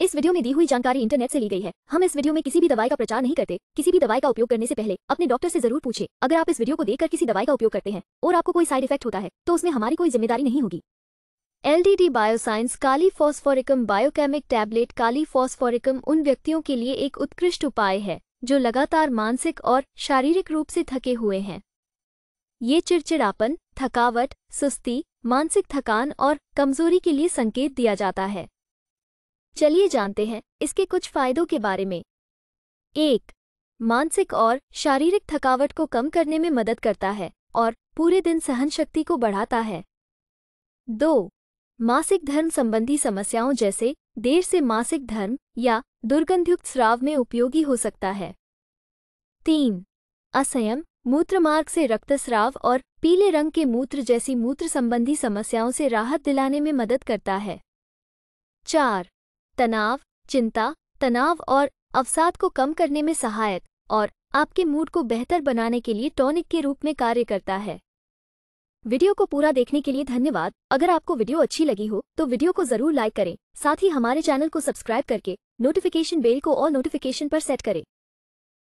इस वीडियो में दी हुई जानकारी इंटरनेट से ली गई है हम इस वीडियो में किसी भी दवाई का प्रचार नहीं करते किसी भी दवाई का उपयोग करने से पहले अपने डॉक्टर से जरूर पूछे अगर आप इस वीडियो को देखकर किसी दवाई का उपयोग करते हैं और आपको कोई साइड इफेक्ट होता है तो उसमें हमारी कोई जिम्मेदारी नहीं होगी L D D bioscience kali phosphoricum biochemic tablet kali phosphoricum उन व्यक्तियों के लिए एक उत्कृष्ट उपाय है जो लगातार मानसिक और शारीरिक रूप से थके हुए हैं ये चिड़चिड़ापन थकावट सुस्ती मानसिक थकान और कमजोरी के लिए संकेत दिया जाता है चलिए जानते हैं इसके कुछ फायदों के बारे में एक मानसिक और शारीरिक थकावट को कम करने में मदद करता है और पूरे दिन सहन शक्ति को बढ़ाता है दो मासिक धर्म संबंधी समस्याओं जैसे देर से मासिक धर्म या दुर्गंधयुक्त स्राव में उपयोगी हो सकता है तीन असंयम मूत्रमार्ग से रक्तस्राव और पीले रंग के मूत्र जैसी मूत्र संबंधी समस्याओं से राहत दिलाने में मदद करता है चार तनाव चिंता तनाव और अवसाद को कम करने में सहायक और आपके मूड को बेहतर बनाने के लिए टॉनिक के रूप में कार्य करता है वीडियो को पूरा देखने के लिए धन्यवाद अगर आपको वीडियो अच्छी लगी हो तो वीडियो को जरूर लाइक करें साथ ही हमारे चैनल को सब्सक्राइब करके नोटिफिकेशन बेल को और नोटिफिकेशन पर सेट करें